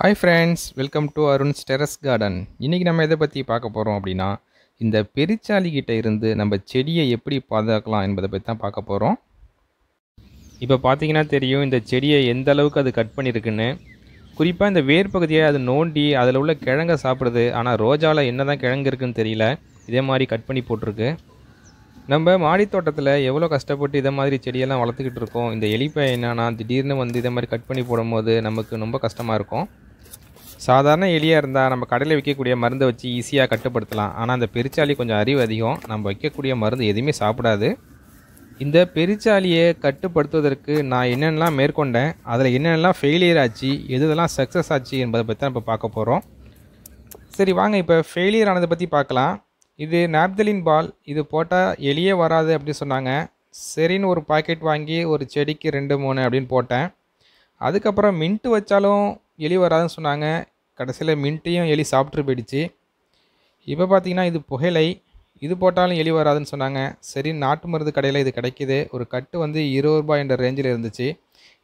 hi friends welcome to Arun terrace garden இன்றைக்கி நம்ம எதை பற்றி பார்க்க போகிறோம் அப்படின்னா இந்த பெரிச்சாலிக்கிட்ட இருந்து நம்ம செடியை எப்படி பாதுகாக்கலாம் என்பதை பற்றி தான் பார்க்க போகிறோம் இப்போ பார்த்தீங்கன்னா தெரியும் இந்த செடியை எந்த அளவுக்கு அது கட் பண்ணியிருக்குன்னு குறிப்பாக இந்த வேர் பகுதியை அது நோண்டி அதில் உள்ள கிழங்கை சாப்பிடுது ஆனால் ரோஜாவில் என்ன தான் கிழங்கு இருக்குன்னு தெரியல இதே மாதிரி கட் பண்ணி போட்டிருக்கு நம்ம மாடி தோட்டத்தில் எவ்வளோ கஷ்டப்பட்டு இதை மாதிரி செடியெல்லாம் வளர்த்துக்கிட்டு இருக்கோம் இந்த எலிப்பை என்னென்னா திடீர்னு வந்து இதை மாதிரி கட் பண்ணி போடும்போது நமக்கு ரொம்ப கஷ்டமாக இருக்கும் சாதாரண எலியாக இருந்தால் நம்ம கடையில் விற்கக்கூடிய மருந்தை வச்சு ஈஸியாக கட்டுப்படுத்தலாம் ஆனால் அந்த பெருச்சாலி கொஞ்சம் அறிவு அதிகம் நம்ம வைக்கக்கூடிய மருந்து எதுவுமே சாப்பிடாது இந்த பெருச்சாலியை கட்டுப்படுத்துவதற்கு நான் என்னென்னலாம் மேற்கொண்டேன் அதில் என்னென்னலாம் ஃபெயிலியர் ஆச்சு எதுலாம் சக்ஸஸ் ஆச்சு என்பதை பற்றி தான் இப்போ பார்க்க போகிறோம் சரி வாங்க இப்போ ஃபெயிலியர் ஆனதை பற்றி பார்க்கலாம் இது நாப்தலின் பால் இது போட்டால் எளியே வராது அப்படின்னு சொன்னாங்க சரின்னு ஒரு பாக்கெட் வாங்கி ஒரு செடிக்கு ரெண்டு மூணு அப்படின்னு போட்டேன் அதுக்கப்புறம் மின்ட்டு வச்சாலும் எலி வராதுன்னு சொன்னாங்க கடைசியில் மின்ட்டையும் எலி சாப்பிட்டு போயிடுச்சு இப்போ பார்த்திங்கன்னா இது புகையிலை இது போட்டாலும் எலி வராதுன்னு சொன்னாங்க சரி நாட்டு மருந்து கடையில் இது கிடைக்கிது ஒரு கட்டு வந்து இருபது ரூபாய் என்ற ரேஞ்சில் இருந்துச்சு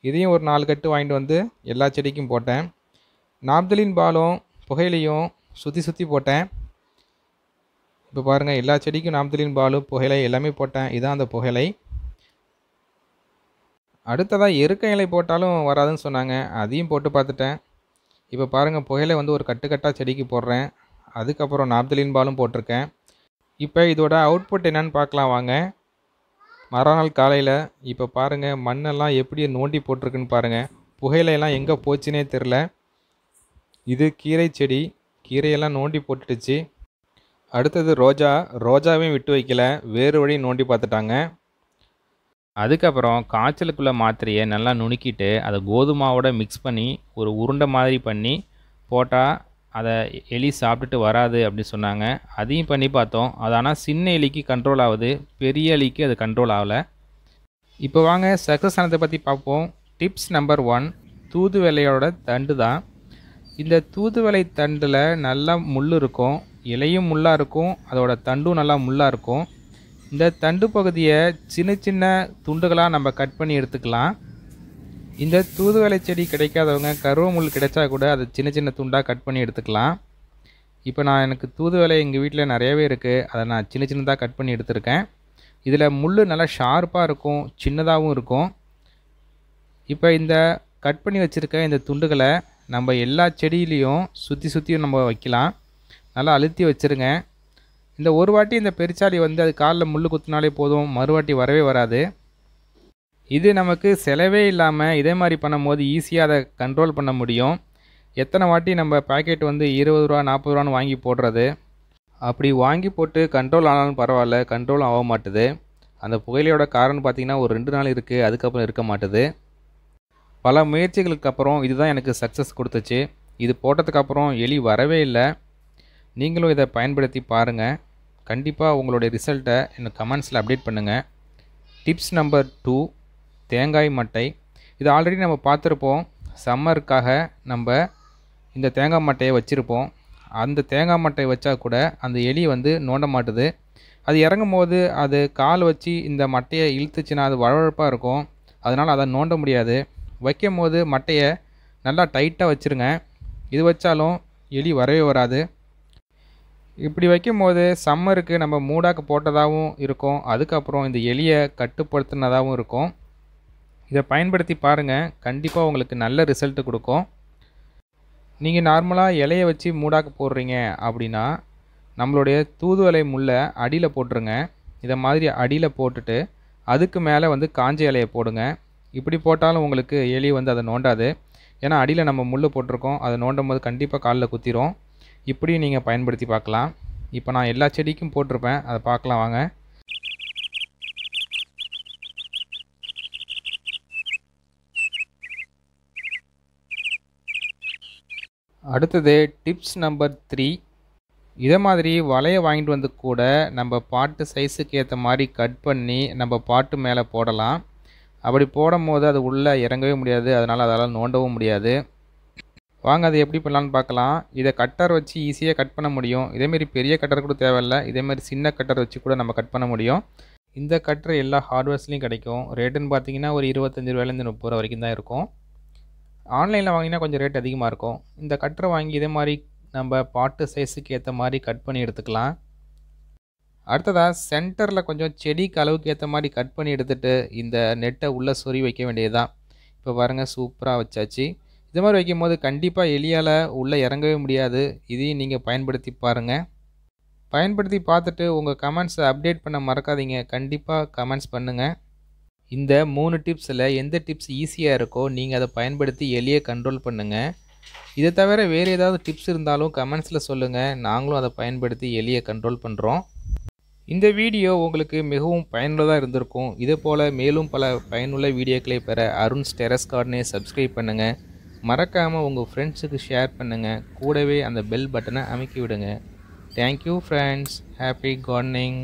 இதையும் ஒரு நாலு கட்டு வாங்கிட்டு வந்து எல்லா செடிக்கும் போட்டேன் நாப்தலின் பாலும் புகையிலையும் சுற்றி சுற்றி போட்டேன் இப்போ பாருங்கள் எல்லா செடிக்கும் நாப்தலின் பாலும் புகையிலை எல்லாமே போட்டேன் இதுதான் அந்த புகையிலை அடுத்ததாக எருக்க இலை போட்டாலும் வராதுன்னு சொன்னாங்க அதையும் போட்டு பார்த்துட்டேன் இப்போ பாருங்கள் புகையிலை வந்து ஒரு கட்டுக்கட்டாக செடிக்கு போடுறேன் அதுக்கப்புறம் நாப்தலின் பாலும் போட்டிருக்கேன் இப்போ இதோட அவுட்புட் என்னன்னு பார்க்கலாம் வாங்க மறுநாள் காலையில் இப்போ பாருங்கள் மண்ணெல்லாம் எப்படி நோண்டி போட்டிருக்குன்னு பாருங்கள் புகையிலையெல்லாம் எங்கே போச்சுனே தெரில இது கீரை செடி கீரையெல்லாம் நோண்டி போட்டுடுச்சு அடுத்தது ரோஜா ரோஜாவையும் விட்டு வைக்கல வேறு வழியும் நோண்டி பார்த்துட்டாங்க அதுக்கப்புறம் காய்ச்சலுக்குள்ள மாத்திரையை நல்லா நுணுக்கிட்டு அதை கோதுமாவோட மிக்ஸ் பண்ணி ஒரு உருண்டை மாதிரி பண்ணி போட்டால் அதை எலி சாப்பிட்டுட்டு வராது அப்படின்னு சொன்னாங்க அதையும் பண்ணி பார்த்தோம் அது ஆனால் சின்ன எலிக்கு கண்ட்ரோல் ஆகுது பெரிய எலிக்கு அது கண்ட்ரோல் ஆகலை இப்போ வாங்க சக்ஸஸ் ஆனதை பற்றி பார்ப்போம் டிப்ஸ் நம்பர் ஒன் தூதுவலையோட தண்டு தான் இந்த தூதுவலை தண்டில் நல்லா முள் இருக்கும் இலையும் முள்ளாக இருக்கும் அதோட தண்டும் நல்லா முள்ளாக இருக்கும் இந்த தண்டு பகுதியை சின்ன சின்ன துண்டுகளாக நம்ம கட் பண்ணி எடுத்துக்கலாம் இந்த தூதுவளை செடி கிடைக்காதவங்க கருவமுள் கிடைச்சா கூட அதை சின்ன சின்ன துண்டாக கட் பண்ணி எடுத்துக்கலாம் இப்போ நான் எனக்கு தூதுவளை எங்கள் வீட்டில் நிறையவே இருக்குது அதை நான் சின்ன சின்னதாக கட் பண்ணி எடுத்திருக்கேன் இதில் முள் நல்லா ஷார்ப்பாக இருக்கும் சின்னதாகவும் இருக்கும் இப்போ இந்த கட் பண்ணி வச்சுருக்க இந்த துண்டுகளை நம்ம எல்லா செடியிலையும் சுற்றி சுற்றியும் நம்ம வைக்கலாம் நல்லா அழுத்தி வச்சுருங்க இந்த ஒரு வாட்டி இந்த பெருச்சாளி வந்து அது காலில் முள் குத்தினாலே போதும் மறுவாட்டி வரவே வராது இது நமக்கு செலவே இல்லாமல் இதே மாதிரி பண்ணும்போது ஈஸியாக அதை கண்ட்ரோல் பண்ண முடியும் எத்தனை வாட்டி நம்ம பேக்கெட் வந்து இருபது ரூபா நாற்பது ரூபான்னு வாங்கி போடுறது அப்படி வாங்கி போட்டு கண்ட்ரோல் ஆனாலும் பரவாயில்ல கண்ட்ரோலும் ஆக மாட்டுது அந்த புகையிலையோட காரணம் பார்த்திங்கன்னா ஒரு ரெண்டு நாள் இருக்குது அதுக்கப்புறம் இருக்க மாட்டுது பல முயற்சிகளுக்கு அப்புறம் இதுதான் எனக்கு சக்ஸஸ் கொடுத்துச்சு இது போட்டதுக்கப்புறம் எலி வரவே இல்லை நீங்களும் இதை பயன்படுத்தி பாருங்கள் கண்டிப்பாக உங்களுடைய ரிசல்ட்டை எனக்கு கமெண்ட்ஸில் அப்டேட் பண்ணுங்கள் டிப்ஸ் நம்பர் டூ தேங்காய் மட்டை இது ஆல்ரெடி நம்ம பார்த்துருப்போம் சம்மருக்காக நம்ம இந்த தேங்காய் மட்டையை வச்சுருப்போம் அந்த தேங்காய் மட்டை வச்சா கூட அந்த எலி வந்து நோண்ட மாட்டுது அது இறங்கும் போது அது கால் வச்சு இந்த மட்டையை இழுத்துச்சுன்னா அது வழவழப்பாக இருக்கும் அதனால் அதை நோண்ட முடியாது வைக்கும் போது மட்டையை நல்லா டைட்டாக வச்சுருங்க இது வச்சாலும் எலி வரவே வராது இப்படி வைக்கும்போது சம்மருக்கு நம்ம மூடாக்கு போட்டதாகவும் இருக்கும் அதுக்கப்புறம் இந்த எலியை கட்டுப்படுத்தினதாகவும் இருக்கும் இதை பயன்படுத்தி பாருங்கள் கண்டிப்பாக உங்களுக்கு நல்ல ரிசல்ட்டு கொடுக்கும் நீங்கள் நார்மலாக இலையை வச்சு மூடாக்கு போடுறீங்க அப்படின்னா நம்மளுடைய தூதுவலை முள்ளை அடியில் போட்டுருங்க இதை மாதிரி அடியில் போட்டுட்டு அதுக்கு மேலே வந்து காஞ்ச இலையை போடுங்க இப்படி போட்டாலும் உங்களுக்கு எலி வந்து அதை நோண்டாது ஏன்னா அடியில் நம்ம முள் போட்டிருக்கோம் அதை நோண்டும் போது கண்டிப்பாக காலில் குத்திரும் இப்படியும் நீங்கள் பயன்படுத்தி பார்க்கலாம் இப்போ நான் எல்லா செடிக்கும் போட்டிருப்பேன் அதை பார்க்கலாம் வாங்க அடுத்தது டிப்ஸ் நம்பர் த்ரீ இதை மாதிரி வலையை வாங்கிட்டு வந்து கூட நம்ம பாட்டு சைஸுக்கு ஏற்ற மாதிரி கட் பண்ணி நம்ம பாட்டு மேலே போடலாம் அப்படி போடும் போது அது உள்ளே இறங்கவே முடியாது அதனால் அதால் நோண்டவும் முடியாது வாங்க அதை எப்படி பண்ணலான்னு பார்க்கலாம் இதை கட்டர் வச்சு ஈஸியாக கட் பண்ண முடியும் இதேமாரி பெரிய கட்டர் கூட தேவையில்ல இதேமாரி சின்ன கட்டர் வச்சு கூட நம்ம கட் பண்ண முடியும் இந்த கட்டர் எல்லா ஹார்ட்வேர்ஸ்லையும் கிடைக்கும் ரேட்டுன்னு பார்த்தீங்கன்னா ஒரு இருபத்தஞ்சி ரூபாயிலேருந்து முப்பது ரூபா வரைக்கும் தான் இருக்கும் ஆன்லைனில் வாங்கினா கொஞ்சம் ரேட் அதிகமாக இருக்கும் இந்த கட்டரை வாங்கி இதே மாதிரி நம்ம பாட்டு சைஸுக்கு ஏற்ற மாதிரி கட் பண்ணி எடுத்துக்கலாம் அடுத்ததாக சென்டரில் கொஞ்சம் செடிக்கு அளவுக்கு ஏற்ற மாதிரி கட் பண்ணி எடுத்துகிட்டு இந்த நெட்டை உள்ளே சொறி வைக்க வேண்டியது தான் இப்போ பாருங்கள் சூப்பராக வச்சாச்சு இது மாதிரி வைக்கும்போது கண்டிப்பாக எலியால் உள்ளே இறங்கவே முடியாது இதையும் நீங்கள் பயன்படுத்தி பாருங்கள் பயன்படுத்தி பார்த்துட்டு உங்கள் கமெண்ட்ஸை அப்டேட் பண்ண மறக்காதீங்க கண்டிப்பாக கமெண்ட்ஸ் பண்ணுங்கள் இந்த மூணு டிப்ஸில் எந்த டிப்ஸ் ஈஸியாக இருக்கோ நீங்கள் அதை பயன்படுத்தி எளிய கண்ட்ரோல் பண்ணுங்கள் இதை தவிர வேறு ஏதாவது டிப்ஸ் இருந்தாலும் கமெண்ட்ஸில் சொல்லுங்கள் நாங்களும் அதை பயன்படுத்தி எளிய கண்ட்ரோல் பண்ணுறோம் இந்த வீடியோ உங்களுக்கு மிகவும் பயனுள்ளதாக இருந்திருக்கும் இதே போல் மேலும் பல பயனுள்ள வீடியோக்களை பெற அருண்ஸ் டெரஸ் கார்டனே சப்ஸ்கிரைப் பண்ணுங்கள் மறக்காமல் உங்கள் ஃப்ரெண்ட்ஸுக்கு ஷேர் பண்ணுங்கள் கூடவே அந்த பெல் பட்டனை அமைக்கி விடுங்க தேங்க்யூ ஃப்ரெண்ட்ஸ் ஹாப்பி கார்டனிங்